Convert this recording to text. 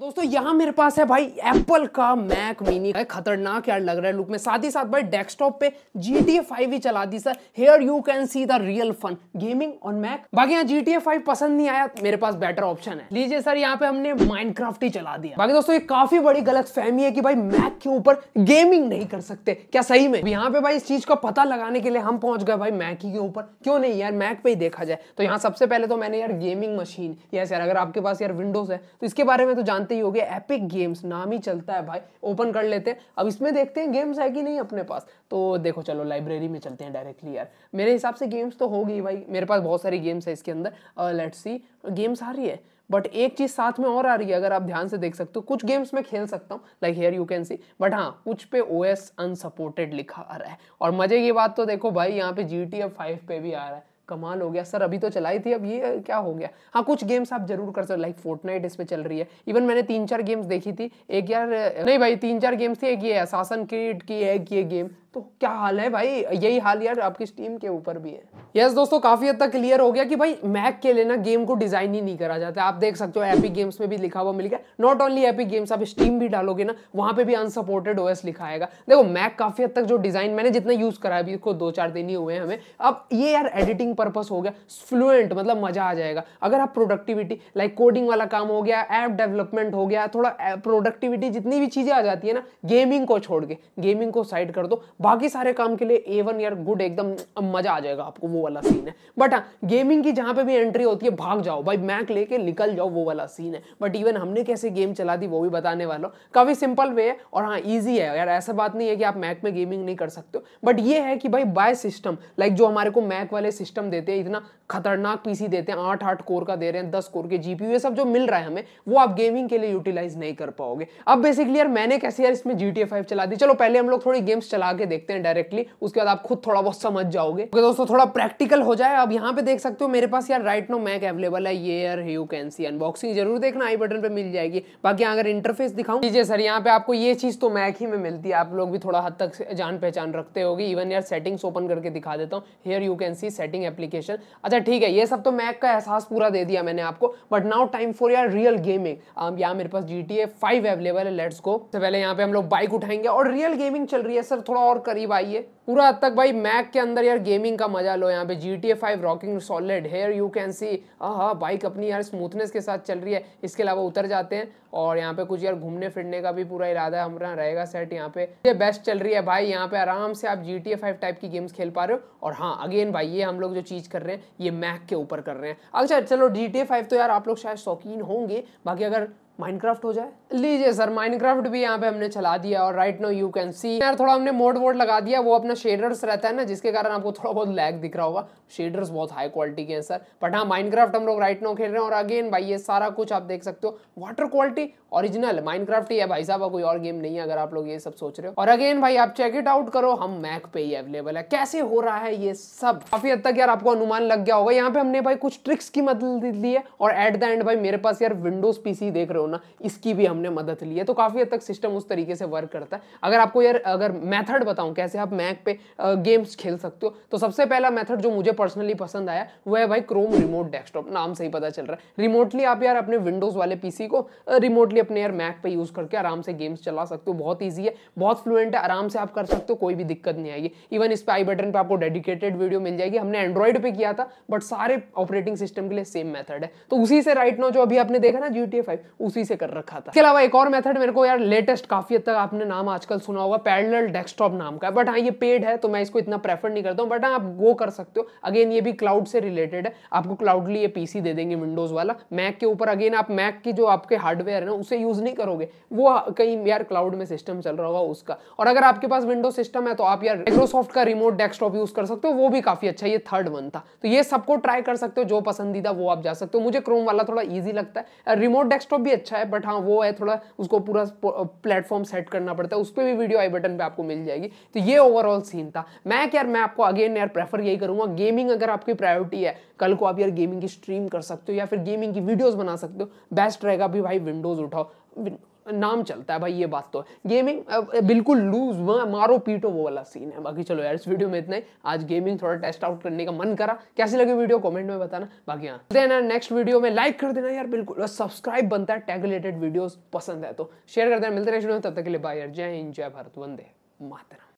तो दोस्तों यहाँ मेरे पास है भाई एप्पल का मैक मिनी है खतरनाक यार लग रहा है लुक में साथ ही साथ भाई डेस्कटॉप पे जी टी फाइव ही चला दी sir here you can see the real fun gaming on Mac बाकी यहाँ जी टी फाइव पसंद नहीं आया मेरे पास बेटर ऑप्शन है लीजिए सर यहाँ पे हमने माइनक्राफ्ट ही चला दिया बाकी दोस्तों ये काफी बड़ी गलत फहमी है कि भाई मैक के ऊपर गेमिंग नहीं कर सकते क्या सही में यहाँ पे भाई इस चीज का पता लगाने के लिए हम पहुंच गए भाई मैक ही के ऊपर क्यों नहीं यार मैक पे ही देखा जाए तो यहाँ सबसे पहले तो मैंने यार गेमिंग मशीन यस यार अगर आपके पास यार विंडोज है तो इसके बारे में तो जानते जानते ही होंगे एपिक गेम्स नाम ही चलता है भाई ओपन कर लेते हैं अब इसमें देखते हैं गेम्स है कि नहीं अपने पास तो देखो चलो लाइब्रेरी में चलते हैं डायरेक्टली यार मेरे हिसाब से गेम्स तो हो गई भाई मेरे पास बहुत सारी गेम्स है इसके अंदर लेट सी गेम्स आ रही है बट एक चीज़ साथ में और आ रही है अगर आप ध्यान से देख सकते हो कुछ गेम्स में खेल सकता हूँ like here you can see but हाँ कुछ पे ओ एस अनसपोर्टेड लिखा आ रहा है और मजे की बात तो देखो भाई यहाँ पे जी टी एफ फाइव पे भी आ रहा है कमाल हो गया सर अभी तो चलाई थी अब ये क्या हो गया हाँ कुछ गेम्स आप जरूर कर सकते हो लाइक फोर्ट इस पर चल रही है इवन मैंने तीन चार गेम्स देखी थी एक यार नहीं भाई तीन चार गेम्स थी एक ये शासन क्रिएट की एक ये गेम तो क्या हाल है भाई यही हाल यार आपकी स्टीम के ऊपर भी है यस yes, दोस्तों काफी हद तक क्लियर हो गया कि भाई मैक के लिए ना गेम को डिजाइन ही नहीं करा जाता आप देख सकते हो एपी गेम्स में भी लिखा हुआ मिल गया नॉट ओनली एपी गेम्स आप स्टीम भी डालोगे ना वहां पे भी अनसपोर्टेड ओएस लिखा देखो मैक काफी हद तक जो डिजाइन मैंने जितना यूज करा अभी इसको दो चार दिन ही हुए हैं हमें अब ये यार एडिटिंग पर्पज हो गया फ्लुएंट मतलब मजा आ जाएगा अगर आप प्रोडक्टिविटी लाइक कोडिंग वाला काम हो गया ऐप डेवलपमेंट हो गया थोड़ा प्रोडक्टिविटी eh, जितनी भी चीजें आ जाती है ना गेमिंग को छोड़ के गेमिंग को साइड कर दो बाकी सारे काम के लिए ए यार गुड एकदम मजा आ जाएगा आपको वो वाला सीन है बट हाँ गेमिंग की जहां पे भी एंट्री होती है भाग जाओ भाई मैक लेके निकल जाओ वो वाला सीन है बट इवन हमने कैसे गेम चला दी वो भी बताने वाला हूँ काफ़ी सिंपल वे है और हाँ ईजी है यार ऐसा बात नहीं है कि आप मैक में गेमिंग नहीं कर सकते बट ये है कि भाई बाय सिस्टम लाइक जो हमारे को मैक वाले सिस्टम देते हैं इतना खतरनाक पीसी देते हैं आठ आठ कोर का दे रहे हैं दस कोर के जीपीयू ये सब जो मिल रहा है हमें वो आप गेमिंग के लिए यूटिलाइज नहीं कर पाओगे अब बेसिकली यार मैंने कैसे यार इसमें जी टी चला दी चलो पहले हम लोग थोड़ी गेम्स चला के देखते हैं डायरेक्टली उसके बाद आप खुद थोड़ा बहुत समझ जाओगे दोस्तों थोड़ा प्रैक्टिकल हो जाए अब यहाँ पे देख सकते हो मेरे पास यार राइट नो मैक अवेलेबल है ये यार यू कैन सी अनबॉक्सिंग जरूर देखना आई बटन पे मिल जाएगी बाकी अगर इंटरफेस दिखाऊं जी सर यहाँ पे आपको ये चीज़ तो मैक ही में मिलती है आप लोग भी थोड़ा हद तक जान पहचान रखते होगी इवन यार सेटिंग्स ओपन करके दिखा देता हूँ here you can see setting application अच्छा ठीक है ये सब तो मैक का एहसास पूरा दे दिया मैंने आपको बट नाउ टाइम फॉर यार रियल गेमिंग यहाँ मेरे पास G T A five available है लेट्स को तो पहले यहाँ पे हम लोग बाइक उठाएंगे और रियल गेमिंग चल रही है सर थोड़ा और करीब आइए पूरा हद तक भाई मैक के अंदर यार गेमिंग का मजा लो यहाँ पे G T A five rocking solid here you can see हाँ बाइक अपनी यार स्मूथनेस के साथ चल रही है इसके अलावा उतर जाते हैं और यहाँ पे कुछ यार घूमने फिरने का भी पूरा इरादा हमारा रहेगा सेट यहाँ पे ये बेस्ट चल रही है भाई यहाँ पे आराम से आप G T A five type की गेम्स खेल पा रहे हो और हाँ अगेन भाई ये हम लोग जो चीज़ कर रहे हैं ये मैक के ऊपर कर रहे हैं अच्छा चलो जी टी ए फाइव तो यार आप लोग शायद शौकीन होंगे बाकी अगर क्राफ्ट हो जाए लीजिए सर माइनक्राफ्ट भी यहाँ पे हमने चला दिया और right no you can see यार थोड़ा हमने मोड वोड लगा दिया वो अपना शेडर्स रहता है ना जिसके कारण आपको थोड़ा बहुत लैग दिख रहा होगा शेडर्स बहुत हाई क्वालिटी के हैं सर बट हाँ माइनक्राफ्ट हम लोग राइट नो खेल रहे हैं और अगेन भाई ये सारा कुछ आप देख सकते हो वाटर क्वालिटी ऑरिजिनल माइनक्राफ्ट ही है भाई साहब कोई और गेम नहीं है अगर आप लोग ये सब सोच रहे हो और अगेन भाई आप चेक इट आउट करो हम मैक पे ही अवेलेबल है कैसे हो रहा है ये सब काफी हद तक यार आपको अनुमान लग गया होगा यहाँ पे हमने भाई कुछ ट्रिक्स की मदद ली है और एट द एंड भाई मेरे पास यार विंडोज पीसी देख रहे हो ना इसकी भी हम हमने मदद ली है तो काफ़ी हद तक सिस्टम उस तरीके से वर्क करता है अगर आपको यार अगर मेथड बताऊं कैसे आप मैक पे गेम्स खेल सकते हो तो सबसे पहला मेथड जो मुझे पर्सनली पसंद आया वह है भाई क्रोम रिमोट डेस्कटॉप नाम से ही पता चल रहा है रिमोटली आप यार अपने विंडोज़ वाले पीसी को रिमोटली अपने यार मैक पे यूज़ करके आराम से गेम्स चला सकते हो बहुत ईजी है बहुत फ्लुएंट है आराम से आप कर सकते हो कोई भी दिक्कत नहीं आएगी इवन इस पर आई बटन पर आपको डेडिकेटेड वीडियो मिल जाएगी हमने एंड्रॉइड पर किया था बट सारे ऑपरेटिंग सिस्टम के लिए सेम मेथड है तो उसी से राइट नो जो अभी आपने देखा ना जी टी उसी से कर रखा था अलावा एक और मेथड मेरे को यार लेटेस्ट काफी हद तक आपने नाम आजकल सुना होगा पैरेलल डेस्कटॉप नाम का बट हाँ ये पेड है तो मैं इसको इतना प्रेफर नहीं करता हूँ बट हाँ आप वो कर सकते हो अगेन ये भी क्लाउड से रिलेटेड है आपको क्लाउडली ये पीसी दे देंगे विंडोज वाला मैक के ऊपर अगेन आप मैक की जो आपके हार्डवेयर है ना उसे यूज नहीं करोगे वो हाँ, कहीं यार क्लाउड में सिस्टम चल रहा होगा उसका और अगर आपके पास विंडो सिस्टम है तो आप यार माइक्रोसॉफ्ट का रिमोट डेस्कटॉप यूज कर सकते हो वो भी काफी अच्छा ये थर्ड वन था तो ये सबको ट्राई कर सकते हो जो पसंदीदा वो आप जा सकते हो मुझे क्रोम वाला थोड़ा ईजी लगता है रिमोट डेस्कटॉप भी अच्छा है बट हाँ वो है थोड़ा उसको पूरा प्लेटफॉर्म सेट करना पड़ता है उस पर भी वीडियो आई बटन पर आपको मिल जाएगी तो ये ओवरऑल सीन था मैं यार मैं आपको अगेन यार प्रेफर यही करूंगा गेमिंग अगर आपकी प्रायोरिटी है कल को आप यार गेमिंग की स्ट्रीम कर सकते हो या फिर गेमिंग की वीडियोज़ बना सकते हो बेस्ट रहेगा भी भाई विंडोज़ उठाओ नाम चलता है भाई ये बात तो गेमिंग बिल्कुल लूज मारो पीटो वो वाला सीन है बाकी चलो यार इस वीडियो में इतना ही आज गेमिंग थोड़ा टेस्ट आउट करने का मन करा कैसी लगी वीडियो कमेंट में बताना बाकी हाँ देन नेक्स्ट वीडियो में लाइक कर देना यार बिल्कुल सब्सक्राइब बनता है टैग रिलेटेड वीडियो पसंद है तो शेयर कर देना मिलते रहे तब तक के लिए बाय यार जय हिंद जय भारत वंदे मातरम